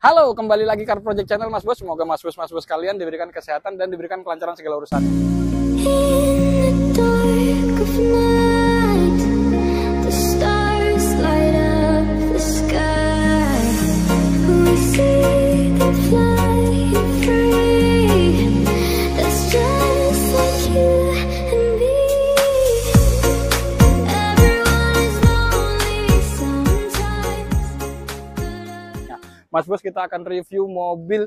Halo, kembali lagi Car Project Channel Mas Bos. Semoga Mas Bos Mas Bos kalian diberikan kesehatan dan diberikan kelancaran segala urusan. Mas Bos kita akan review mobil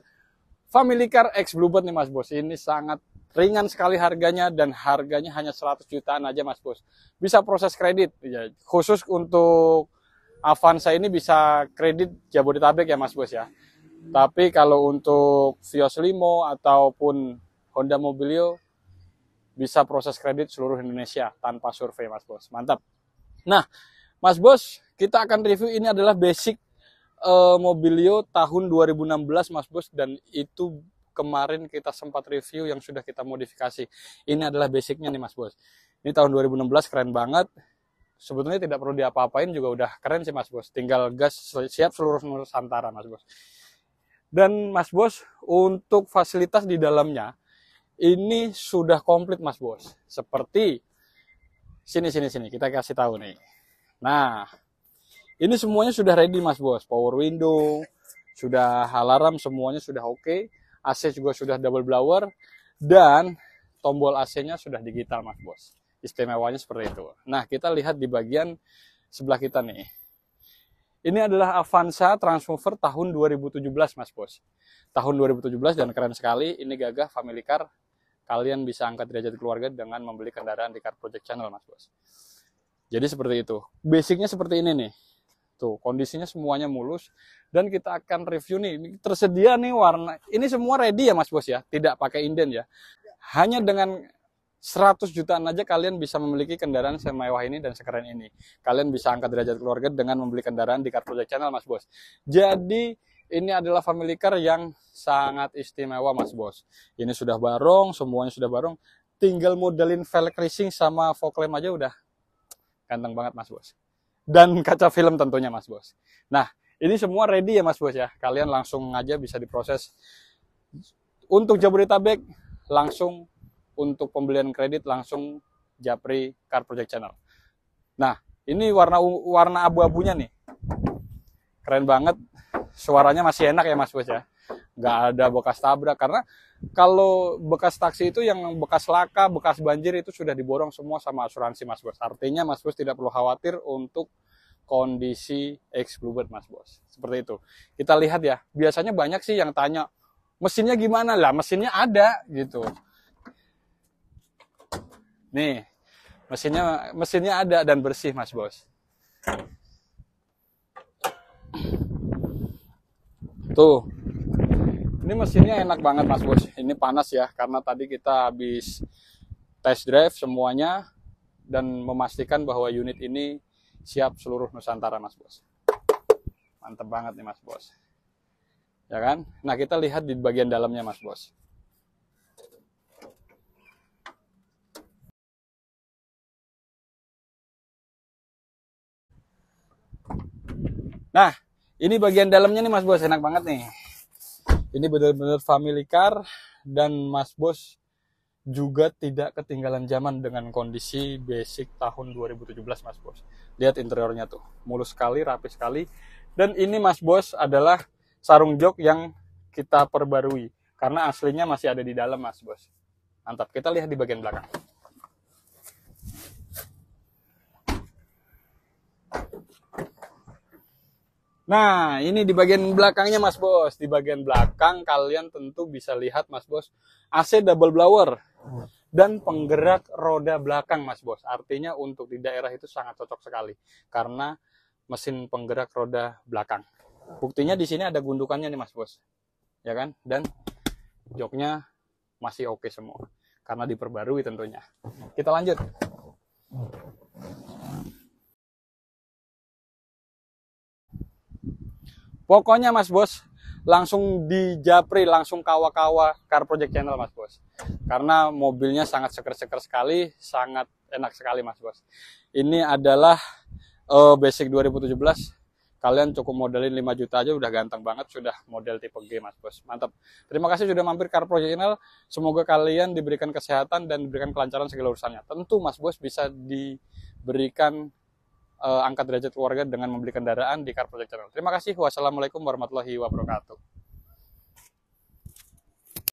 Family Car X Bluebird nih Mas Bos. Ini sangat ringan sekali harganya dan harganya hanya 100 jutaan aja Mas Bos. Bisa proses kredit. Ya, khusus untuk Avanza ini bisa kredit Jabodetabek ya Mas Bos ya. Tapi kalau untuk Vios Limo ataupun Honda Mobilio bisa proses kredit seluruh Indonesia tanpa survei Mas Bos. Mantap. Nah, Mas Bos, kita akan review ini adalah basic uh, Mobilio tahun 2016 Mas Bos dan itu kemarin kita sempat review yang sudah kita modifikasi. Ini adalah basicnya nih Mas Bos. Ini tahun 2016 keren banget. Sebetulnya tidak perlu diapa-apain juga udah keren sih Mas Bos. Tinggal gas siap seluruh Nusantara Mas Bos. Dan Mas Bos untuk fasilitas di dalamnya ini sudah komplit Mas Bos. Seperti sini sini sini kita kasih tahu nih. Nah, ini semuanya sudah ready Mas Bos. Power window, sudah alarm semuanya sudah oke. Okay. AC juga sudah double blower dan tombol AC-nya sudah digital Mas Bos. Istimewanya seperti itu. Nah, kita lihat di bagian sebelah kita nih. Ini adalah Avanza Transmover tahun 2017 Mas Bos. Tahun 2017 dan keren sekali ini gagah family car. Kalian bisa angkat derajat keluarga dengan membeli kendaraan di Car Project Channel Mas Bos. Jadi seperti itu. Basicnya seperti ini nih itu kondisinya semuanya mulus dan kita akan review nih. ini Tersedia nih warna. Ini semua ready ya Mas Bos ya, tidak pakai inden ya. Hanya dengan 100 jutaan aja kalian bisa memiliki kendaraan semewah ini dan sekeren ini. Kalian bisa angkat derajat keluarga dengan membeli kendaraan di kartu Project Channel, Mas Bos. Jadi, ini adalah family car yang sangat istimewa, Mas Bos. Ini sudah barong, semuanya sudah barong. Tinggal modalin velg racing sama fog lamp aja udah ganteng banget, Mas Bos dan kaca film tentunya Mas Bos. Nah, ini semua ready ya Mas Bos ya. Kalian langsung aja bisa diproses untuk Jabodetabek langsung untuk pembelian kredit langsung Japri Car Project Channel. Nah, ini warna warna abu-abunya nih. Keren banget. Suaranya masih enak ya Mas Bos ya nggak ada bekas tabrak karena kalau bekas taksi itu yang bekas laka, bekas banjir itu sudah diborong semua sama asuransi Mas Bos. Artinya Mas Bos tidak perlu khawatir untuk kondisi ex Mas Bos. Seperti itu. Kita lihat ya, biasanya banyak sih yang tanya, mesinnya gimana? Lah, mesinnya ada gitu. Nih, mesinnya mesinnya ada dan bersih Mas Bos. Tuh, ini mesinnya enak banget Mas Bos. Ini panas ya karena tadi kita habis test drive semuanya dan memastikan bahwa unit ini siap seluruh Nusantara Mas Bos. Mantep banget nih Mas Bos. Ya kan? Nah kita lihat di bagian dalamnya Mas Bos. Nah, ini bagian dalamnya nih Mas Bos, enak banget nih. Ini benar-benar family car dan Mas Bos juga tidak ketinggalan zaman dengan kondisi basic tahun 2017 Mas Bos. Lihat interiornya tuh, mulus sekali, rapi sekali. Dan ini Mas Bos adalah sarung jok yang kita perbarui karena aslinya masih ada di dalam Mas Bos. Mantap, kita lihat di bagian belakang. Nah, ini di bagian belakangnya Mas Bos. Di bagian belakang kalian tentu bisa lihat Mas Bos, AC double blower dan penggerak roda belakang Mas Bos. Artinya untuk di daerah itu sangat cocok sekali karena mesin penggerak roda belakang. Buktinya di sini ada gundukannya nih Mas Bos. Ya kan? Dan joknya masih oke okay semua karena diperbarui tentunya. Kita lanjut. Pokoknya Mas Bos, langsung di Japri, langsung kawa-kawa Car Project Channel Mas Bos. Karena mobilnya sangat seker-seker sekali, sangat enak sekali Mas Bos. Ini adalah uh, basic 2017. Kalian cukup modalin 5 juta aja udah ganteng banget, sudah model tipe G Mas Bos. Mantap. Terima kasih sudah mampir Car Project Channel. Semoga kalian diberikan kesehatan dan diberikan kelancaran segala urusannya. Tentu Mas Bos bisa diberikan uh, angkat derajat keluarga dengan membeli kendaraan di Car Project Channel. Terima kasih. Wassalamualaikum warahmatullahi wabarakatuh.